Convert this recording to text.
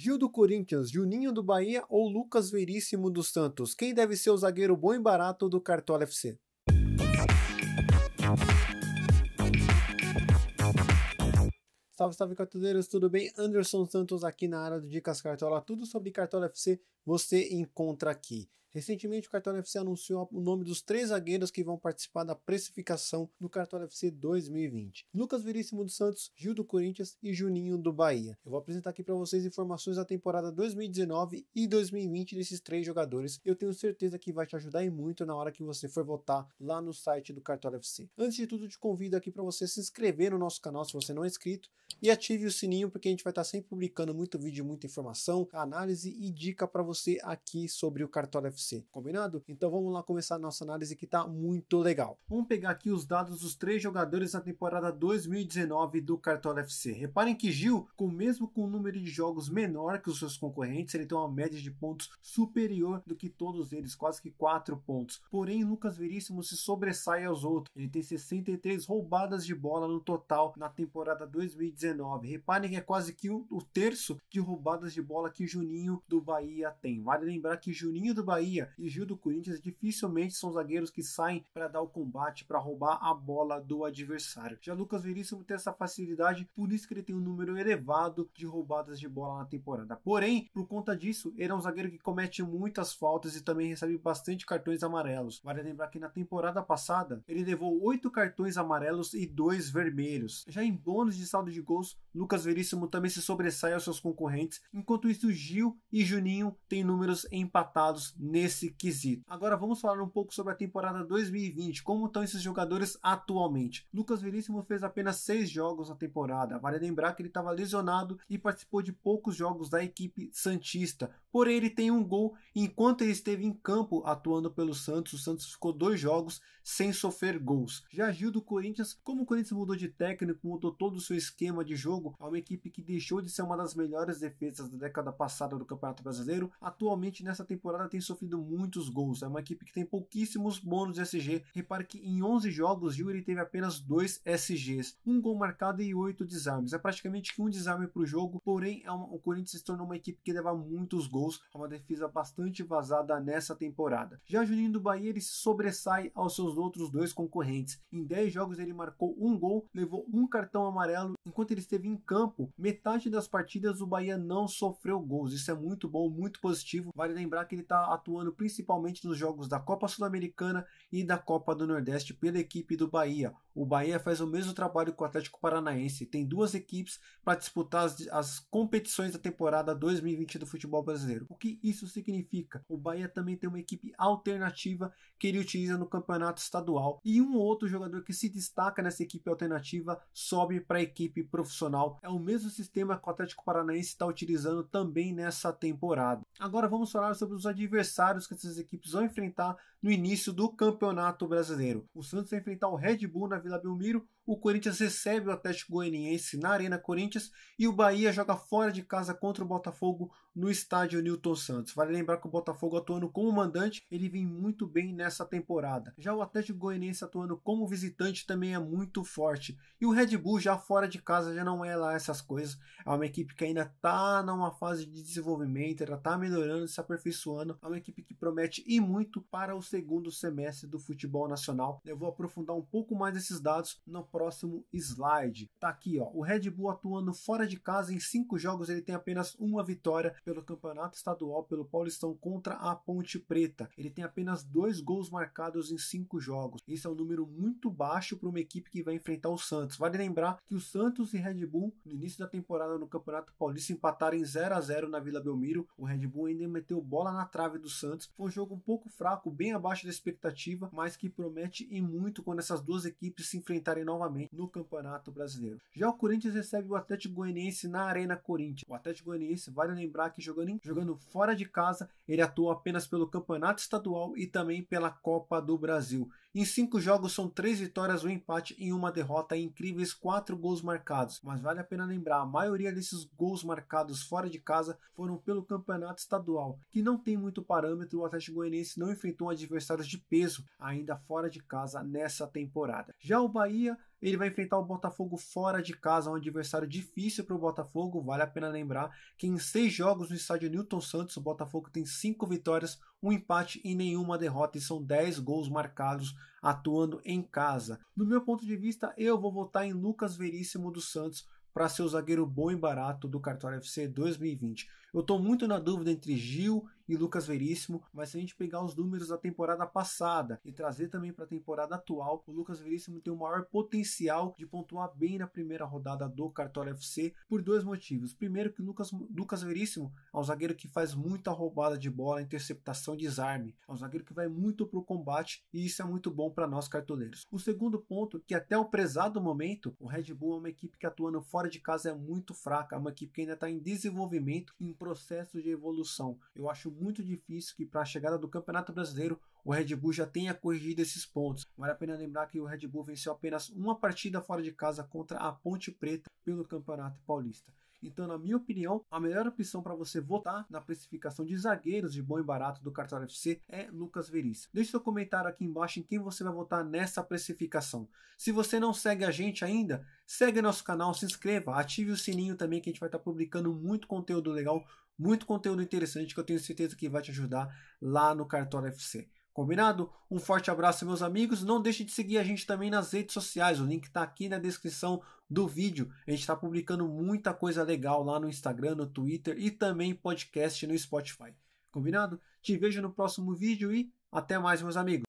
Gil do Corinthians, Juninho do Bahia ou Lucas Veríssimo dos Santos? Quem deve ser o zagueiro bom e barato do Cartola FC? Salve, salve cartoleiros, tudo bem? Anderson Santos aqui na área do Dicas Cartola, tudo sobre Cartola FC você encontra aqui. Recentemente, o Cartola FC anunciou o nome dos três zagueiros que vão participar da precificação do Cartola FC 2020. Lucas Veríssimo dos Santos, Gil do Corinthians e Juninho do Bahia. Eu vou apresentar aqui para vocês informações da temporada 2019 e 2020 desses três jogadores. Eu tenho certeza que vai te ajudar e muito na hora que você for votar lá no site do Cartola FC. Antes de tudo, te convido aqui para você se inscrever no nosso canal se você não é inscrito e ative o sininho porque a gente vai estar tá sempre publicando muito vídeo, muita informação, análise e dica para você aqui sobre o Cartola FC. UFC, combinado? Então vamos lá começar a nossa análise que tá muito legal. Vamos pegar aqui os dados dos três jogadores na temporada 2019 do Cartola FC. Reparem que Gil, com mesmo com um número de jogos menor que os seus concorrentes, ele tem uma média de pontos superior do que todos eles, quase que 4 pontos. Porém, Lucas Veríssimo se sobressai aos outros. Ele tem 63 roubadas de bola no total na temporada 2019. Reparem que é quase que o um, terço de roubadas de bola que Juninho do Bahia tem. Vale lembrar que Juninho do Bahia Bahia e Gil do Corinthians dificilmente são zagueiros que saem para dar o combate, para roubar a bola do adversário. Já Lucas Veríssimo tem essa facilidade, por isso que ele tem um número elevado de roubadas de bola na temporada. Porém, por conta disso, ele é um zagueiro que comete muitas faltas e também recebe bastante cartões amarelos. Vale lembrar que na temporada passada ele levou oito cartões amarelos e dois vermelhos. Já em bônus de saldo de gols, Lucas Veríssimo também se sobressai aos seus concorrentes, enquanto isso Gil e Juninho têm números empatados nesse nesse quesito. Agora vamos falar um pouco sobre a temporada 2020, como estão esses jogadores atualmente. Lucas Veríssimo fez apenas seis jogos na temporada, vale lembrar que ele estava lesionado e participou de poucos jogos da equipe Santista, porém ele tem um gol enquanto ele esteve em campo atuando pelo Santos, o Santos ficou dois jogos sem sofrer gols. Já Gil do Corinthians, como o Corinthians mudou de técnico, mudou todo o seu esquema de jogo, é uma equipe que deixou de ser uma das melhores defesas da década passada do Campeonato Brasileiro, atualmente nessa temporada tem sofrido sofrido muitos gols. É uma equipe que tem pouquíssimos bônus de SG. Repare que em 11 jogos, ele teve apenas dois SGs, um gol marcado e oito desarmes. É praticamente que um desarme para o jogo, porém é uma, o Corinthians se tornou uma equipe que leva muitos gols, é uma defesa bastante vazada nessa temporada. Já Juninho do Bahia ele sobressai aos seus outros dois concorrentes. Em 10 jogos ele marcou um gol, levou um cartão amarelo. Enquanto ele esteve em campo, metade das partidas o Bahia não sofreu gols. Isso é muito bom, muito positivo. Vale lembrar que ele está atuando atuando principalmente nos jogos da Copa Sul-Americana e da Copa do Nordeste pela equipe do Bahia. O Bahia faz o mesmo trabalho que o Atlético Paranaense, tem duas equipes para disputar as, as competições da temporada 2020 do futebol brasileiro. O que isso significa? O Bahia também tem uma equipe alternativa que ele utiliza no campeonato estadual e um outro jogador que se destaca nessa equipe alternativa sobe para a equipe profissional. É o mesmo sistema que o Atlético Paranaense está utilizando também nessa temporada. Agora vamos falar sobre os adversários adversários que essas equipes vão enfrentar no início do Campeonato Brasileiro. O Santos vai enfrentar o Red Bull na Vila Belmiro, o Corinthians recebe o Atlético Goianiense na Arena Corinthians e o Bahia joga fora de casa contra o Botafogo no estádio Newton Santos. Vale lembrar que o Botafogo atuando como mandante, ele vem muito bem nessa temporada. Já o Atlético Goianiense atuando como visitante também é muito forte. E o Red Bull já fora de casa já não é lá essas coisas. É uma equipe que ainda está numa fase de desenvolvimento, ela está melhorando, se aperfeiçoando. É uma equipe que promete e muito para o segundo semestre do futebol nacional. Eu vou aprofundar um pouco mais esses dados no próximo slide. Tá aqui, ó. O Red Bull atuando fora de casa em cinco jogos, ele tem apenas uma vitória pelo Campeonato Estadual, pelo Paulistão contra a Ponte Preta. Ele tem apenas dois gols marcados em cinco jogos. Isso é um número muito baixo para uma equipe que vai enfrentar o Santos. Vale lembrar que o Santos e Red Bull, no início da temporada no Campeonato Paulista, empataram em 0 a 0 na Vila Belmiro. O Red Bull ainda meteu bola na trave do Santos. Foi um jogo um pouco fraco, bem abaixo da expectativa, mas que promete e muito quando essas duas equipes se enfrentarem novamente novamente no Campeonato Brasileiro. Já o Corinthians recebe o Atlético Goianiense na Arena Corinthians. O Atlético Goianiense, vale lembrar que jogando, jogando fora de casa, ele atua apenas pelo Campeonato Estadual e também pela Copa do Brasil. Em cinco jogos são três vitórias, um empate e uma derrota, e incríveis quatro gols marcados. Mas vale a pena lembrar, a maioria desses gols marcados fora de casa foram pelo Campeonato Estadual, que não tem muito parâmetro. O Atlético Goianiense não enfrentou adversários de peso ainda fora de casa nessa temporada. Já o Bahia ele vai enfrentar o Botafogo fora de casa, um adversário difícil para o Botafogo. Vale a pena lembrar que em seis jogos no estádio Newton Santos, o Botafogo tem cinco vitórias, um empate e nenhuma derrota, e são dez gols marcados atuando em casa. No meu ponto de vista, eu vou votar em Lucas Veríssimo do Santos para ser o zagueiro bom e barato do Cartório FC 2020. Eu estou muito na dúvida entre Gil e Lucas Veríssimo, mas se a gente pegar os números da temporada passada e trazer também para a temporada atual, o Lucas Veríssimo tem o maior potencial de pontuar bem na primeira rodada do Cartola FC por dois motivos. Primeiro que o Lucas, Lucas Veríssimo é um zagueiro que faz muita roubada de bola, interceptação, desarme. É um zagueiro que vai muito para o combate e isso é muito bom para nós cartoleiros. O segundo ponto que até o prezado momento, o Red Bull é uma equipe que atuando fora de casa é muito fraca, é uma equipe que ainda está em desenvolvimento, em processo de evolução. Eu acho muito difícil que para a chegada do Campeonato Brasileiro o Red Bull já tenha corrigido esses pontos. Vale a pena lembrar que o Red Bull venceu apenas uma partida fora de casa contra a Ponte Preta pelo Campeonato Paulista. Então, na minha opinião, a melhor opção para você votar na precificação de zagueiros de bom e barato do Cartola FC é Lucas Veríssimo. Deixe seu comentário aqui embaixo em quem você vai votar nessa precificação. Se você não segue a gente ainda, segue nosso canal, se inscreva, ative o sininho também que a gente vai estar tá publicando muito conteúdo legal, muito conteúdo interessante que eu tenho certeza que vai te ajudar lá no Cartola FC. Combinado? Um forte abraço, meus amigos. Não deixe de seguir a gente também nas redes sociais. O link está aqui na descrição do vídeo. A gente está publicando muita coisa legal lá no Instagram, no Twitter e também podcast no Spotify. Combinado? Te vejo no próximo vídeo e até mais, meus amigos.